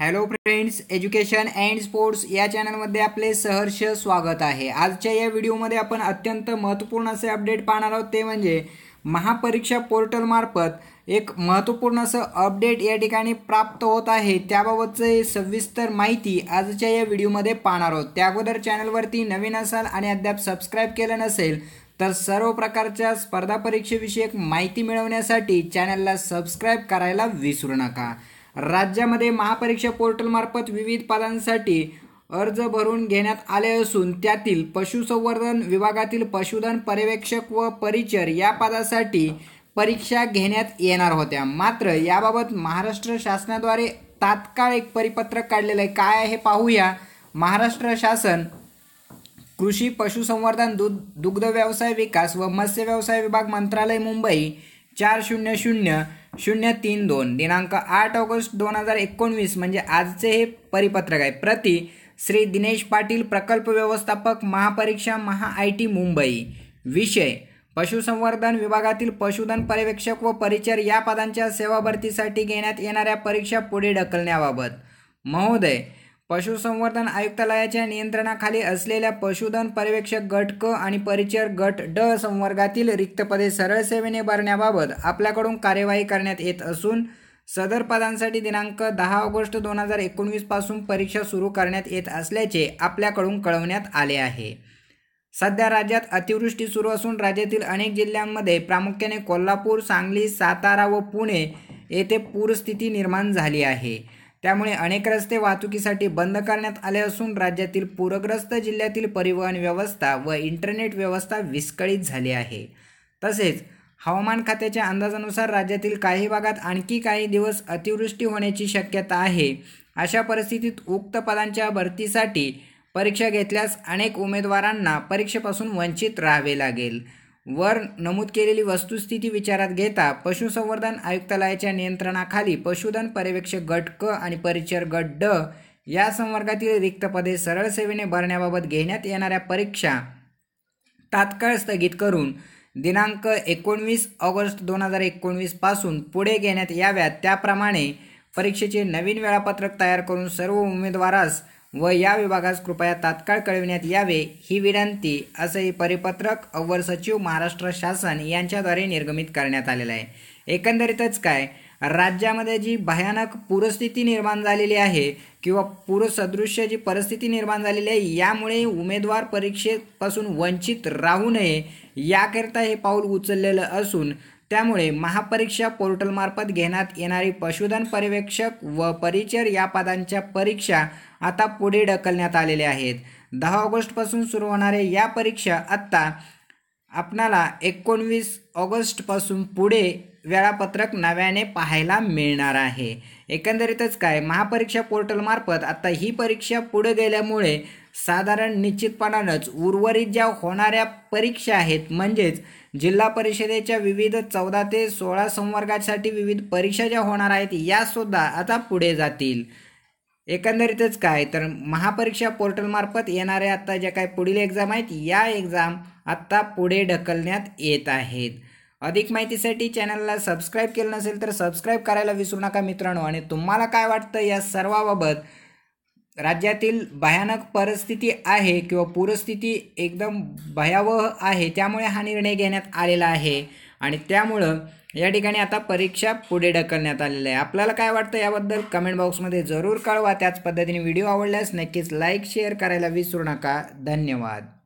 hello friends education and sports या चॅनलमध्ये आपले सहर्ष स्वागत आहे आजच्या या व्हिडिओमध्ये आपण अत्यंत महत्त्वपूर्ण असे अपडेट पाहणार आहोत ते म्हणजे महापरीक्षा पोर्टलमार्फत एक महत्त्वपूर्ण असं अपडेट या ठिकाणी प्राप्त होत आहे त्याबाबतचे सविस्तर माहिती आजच्या या व्हिडिओमध्ये पाहणार आहोत त्या अगोदर चॅनलवरती नवीन असाल आणि अद्याप सबस्क्राईब केलं नसेल तर सर्व प्रकारच्या स्पर्धा परीक्षेविषयक माहिती मिळवण्यासाठी चॅनलला सबस्क्राईब करायला विसरू नका राज्यामध्ये महापरीक्षा पोर्टलमार्फत विविध पदांसाठी अर्ज भरून घेण्यात आले असून त्यातील पशुसंवर्धन विभागातील पशुधन पर्यवेक्षक व परिचर या पदासाठी परीक्षा घेण्यात येणार होत्या मात्र याबाबत महाराष्ट्र शासनाद्वारे तात्काळ एक परिपत्रक काढलेलं आहे काय आहे पाहूया महाराष्ट्र शासन कृषी पशुसंवर्धन दुग्ध व्यवसाय विकास व मत्स्य व्यवसाय विभाग मंत्रालय मुंबई चार शून्य शून्य शून्य तीन दोन दिनांक आठ ऑगस्ट दोन हजार एकोणवीस म्हणजे आजचे हे परिपत्रक आहे प्रति श्री दिनेश पाटील प्रकल्प व्यवस्थापक महापरीक्षा महा आय टी मुंबई विषय पशुसंवर्धन विभागातील पशुधन पर्यवेक्षक व परिचर या पदांच्या सेवा भरतीसाठी घेण्यात येणाऱ्या परीक्षा पुढे ढकलण्याबाबत महोदय पशुसंवर्धन आयुक्तालयाच्या नियंत्रणाखाली असलेल्या पशुधन पर्यवेक्षक गट क आणि परिचर गट ड संवर्गातील रिक्त पदे सरळ सेवेने भरण्याबाबत आपल्याकडून कार्यवाही करण्यात येत असून सदर पदांसाठी दिनांक दहा ऑगस्ट दोन हजार एकोणवीसपासून परीक्षा सुरू करण्यात येत असल्याचे आपल्याकडून कळवण्यात आले आहे सध्या राज्यात अतिवृष्टी सुरू असून राज्यातील अनेक जिल्ह्यांमध्ये प्रामुख्याने कोल्हापूर सांगली सातारा व पुणे येथे पूरस्थिती निर्माण झाली आहे त्यामुळे अनेक रस्ते वाहतुकीसाठी बंद करण्यात आले असून राज्यातील पूरग्रस्त जिल्ह्यातील परिवहन व्यवस्था व इंटरनेट व्यवस्था विस्कळीत झाली आहे तसेच हवामान खात्याच्या अंदाजानुसार राज्यातील काही भागात आणखी काही दिवस अतिवृष्टी होण्याची शक्यता आहे अशा परिस्थितीत उक्त पदांच्या भरतीसाठी परीक्षा घेतल्यास अनेक उमेदवारांना परीक्षेपासून वंचित राहावे लागेल वर नमूद केलेली वस्तुस्थिती विचारात घेता पशुसंवर्धन आयुक्तालयाच्या नियंत्रणाखाली पशुधन पर्यवेक्षक गट क आणि परिचर गट ड या संवर्गातील रिक्त पदे सरळ सेवेने भरण्याबाबत घेण्यात येणाऱ्या परीक्षा तात्काळ स्थगित करून दिनांक एकोणवीस ऑगस्ट दोन हजार एकोणवीसपासून पुढे घेण्यात याव्यात त्याप्रमाणे परीक्षेचे नवीन वेळापत्रक तयार करून सर्व उमेदवारास व या विभागास कृपया तात्काळ कळविण्यात यावे ही विनंती असंही परिपत्रक अव्वल सचिव महाराष्ट्र शासन यांच्याद्वारे निर्गमित करण्यात आलेलं आहे एकंदरीतच काय राज्यामध्ये जी भयानक पूरस्थिती निर्माण झालेली आहे किंवा पूरसदृश्य जी परिस्थिती निर्माण झालेली आहे यामुळे उमेदवार परीक्षेपासून वंचित राहू नये याकरिता हे पाऊल उचललेलं असून त्यामुळे महापरीक्षा पोर्टलमार्फत घेण्यात येणारी पशुधन पर्यवेक्षक व परिचर या पदांच्या परीक्षा आता पुढे ढकलण्यात आलेल्या आहेत दहा ऑगस्टपासून सुरू होणारे या परीक्षा आत्ता आपणाला एकोणवीस ऑगस्टपासून पुढे वेळापत्रक नव्याने पाहायला मिळणार आहे एकंदरीतच काय महापरीक्षा पोर्टलमार्फत आता ही परीक्षा पुढे गेल्यामुळे साधारण निश्चितपणानंच उर्वरित ज्या होणाऱ्या परीक्षा आहेत म्हणजेच जिल्हा परिषदेच्या विविध चौदा ते सोळा संवर्गासाठी विविध परीक्षा ज्या होणार आहेत यासुद्धा आता पुढे जातील एकंदरीतच काय तर महापरीक्षा पोर्टलमार्फत येणाऱ्या आत्ता ज्या काही पुढील एक्झाम आहेत या एक्झाम आत्ता पुढे ढकलण्यात येत आहेत अधिक माहितीसाठी चॅनलला सबस्क्राईब केलं नसेल तर सबस्क्राईब करायला विसरू नका मित्रांनो आणि तुम्हाला काय वाटतं या सर्वाबाबत राज्यातील भयानक परिस्थिती आहे किंवा पूरस्थिती एकदम भयावह आहे त्यामुळे हा निर्णय घेण्यात आलेला आहे आणि त्यामुळं या ठिकाणी आता परीक्षा पुढे ढकलण्यात आलेल्या आहे आपल्याला काय वाटतं याबद्दल कमेंट बॉक्समध्ये जरूर कळवा त्याच पद्धतीने व्हिडिओ आवडल्यास नक्कीच लाईक शेअर करायला विसरू नका धन्यवाद